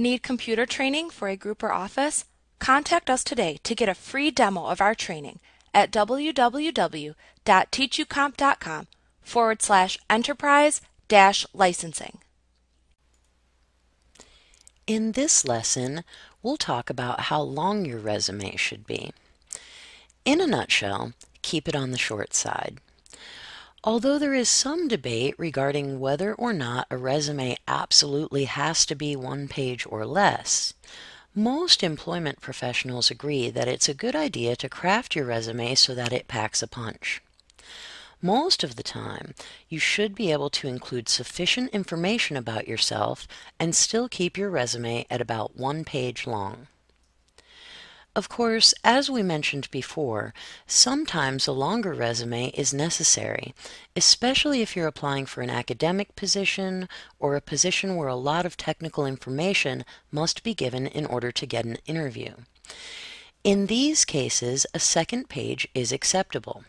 Need computer training for a group or office? Contact us today to get a free demo of our training at www.teachucomp.com forward slash enterprise dash licensing. In this lesson, we'll talk about how long your resume should be. In a nutshell, keep it on the short side. Although there is some debate regarding whether or not a resume absolutely has to be one page or less, most employment professionals agree that it's a good idea to craft your resume so that it packs a punch. Most of the time, you should be able to include sufficient information about yourself and still keep your resume at about one page long. Of course, as we mentioned before, sometimes a longer resume is necessary, especially if you're applying for an academic position or a position where a lot of technical information must be given in order to get an interview. In these cases, a second page is acceptable.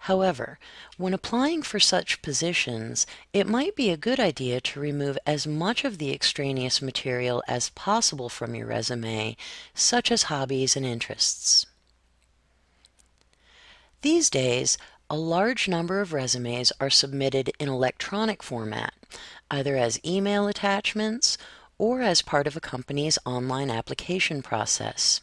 However, when applying for such positions, it might be a good idea to remove as much of the extraneous material as possible from your resume, such as hobbies and interests. These days, a large number of resumes are submitted in electronic format, either as email attachments or as part of a company's online application process.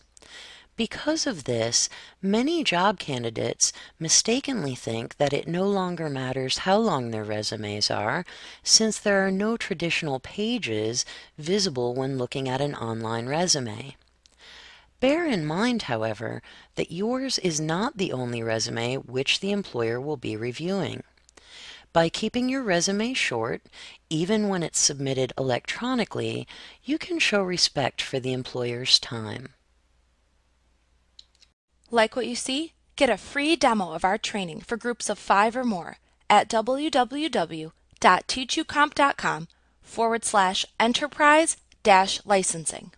Because of this, many job candidates mistakenly think that it no longer matters how long their resumes are, since there are no traditional pages visible when looking at an online resume. Bear in mind, however, that yours is not the only resume which the employer will be reviewing. By keeping your resume short, even when it's submitted electronically, you can show respect for the employer's time. Like what you see? Get a free demo of our training for groups of five or more at www.teachucomp.com forward slash enterprise dash licensing.